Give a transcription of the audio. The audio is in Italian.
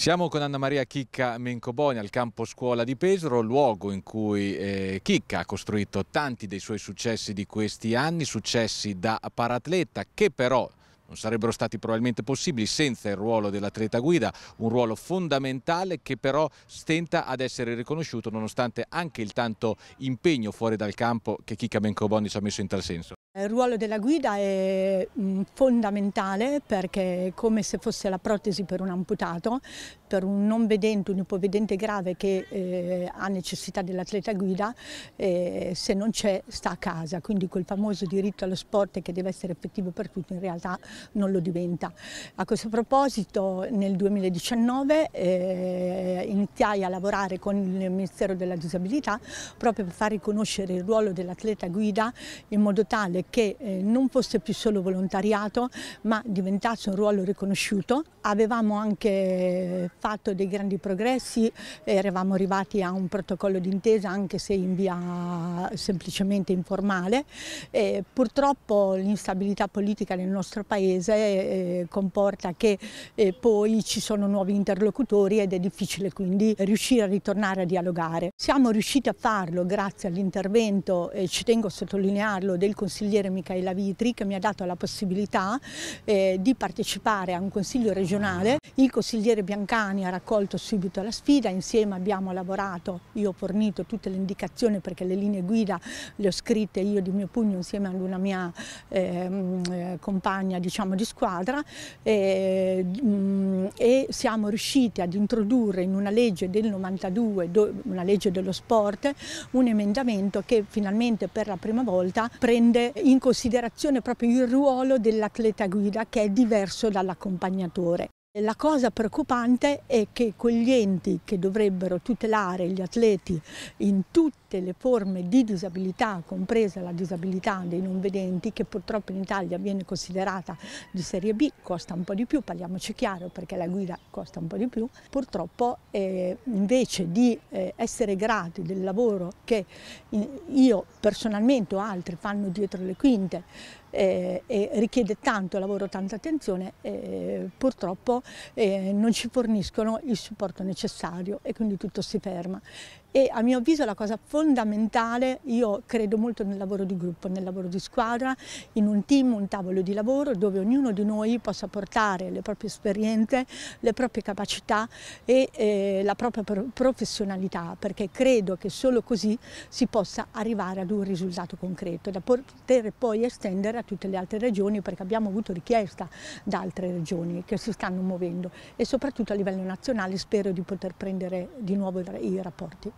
Siamo con Anna Maria Chicca Mencoboni al campo scuola di Pesaro, luogo in cui eh, Chicca ha costruito tanti dei suoi successi di questi anni, successi da paratleta che però non sarebbero stati probabilmente possibili senza il ruolo dell'atleta guida, un ruolo fondamentale che però stenta ad essere riconosciuto nonostante anche il tanto impegno fuori dal campo che Chicca Mencoboni ci ha messo in tal senso. Il ruolo della guida è mm, fondamentale perché è come se fosse la protesi per un amputato, per un non vedente, un ipovedente grave che eh, ha necessità dell'atleta guida, eh, se non c'è sta a casa, quindi quel famoso diritto allo sport che deve essere effettivo per tutti in realtà non lo diventa. A questo proposito nel 2019 eh, iniziai a lavorare con il Ministero della Disabilità proprio per far riconoscere il ruolo dell'atleta guida in modo tale individuale che eh, non fosse più solo volontariato ma diventasse un ruolo riconosciuto. Avevamo anche fatto dei grandi progressi, eravamo arrivati a un protocollo d'intesa anche se in via semplicemente informale. Eh, purtroppo l'instabilità politica nel nostro paese eh, comporta che eh, poi ci sono nuovi interlocutori ed è difficile quindi riuscire a ritornare a dialogare. Siamo riusciti a farlo grazie all'intervento, e ci tengo a sottolinearlo, del Consiglio consigliere Michaela Vitri che mi ha dato la possibilità eh, di partecipare a un consiglio regionale. Il consigliere Biancani ha raccolto subito la sfida, insieme abbiamo lavorato, io ho fornito tutte le indicazioni perché le linee guida le ho scritte io di mio pugno insieme ad una mia ehm, eh, compagna diciamo, di squadra e, mh, mm, e siamo riusciti ad introdurre in una legge del 92, do, una legge dello sport, un emendamento che finalmente per la prima volta prende in considerazione proprio il ruolo dell'atleta guida che è diverso dall'accompagnatore. La cosa preoccupante è che quegli enti che dovrebbero tutelare gli atleti in tutte le forme di disabilità, compresa la disabilità dei non vedenti, che purtroppo in Italia viene considerata di serie B, costa un po' di più, parliamoci chiaro perché la guida costa un po' di più, purtroppo eh, invece di eh, essere grati del lavoro che eh, io personalmente o altri fanno dietro le quinte, eh, e richiede tanto lavoro, tanta attenzione, eh, purtroppo eh, non ci forniscono il supporto necessario e quindi tutto si ferma. E a mio avviso la cosa fondamentale, io credo molto nel lavoro di gruppo, nel lavoro di squadra, in un team, un tavolo di lavoro dove ognuno di noi possa portare le proprie esperienze, le proprie capacità e eh, la propria professionalità, perché credo che solo così si possa arrivare ad un risultato concreto da poter poi estendere a tutte le altre regioni perché abbiamo avuto richiesta da altre regioni che si stanno muovendo e soprattutto a livello nazionale spero di poter prendere di nuovo i rapporti.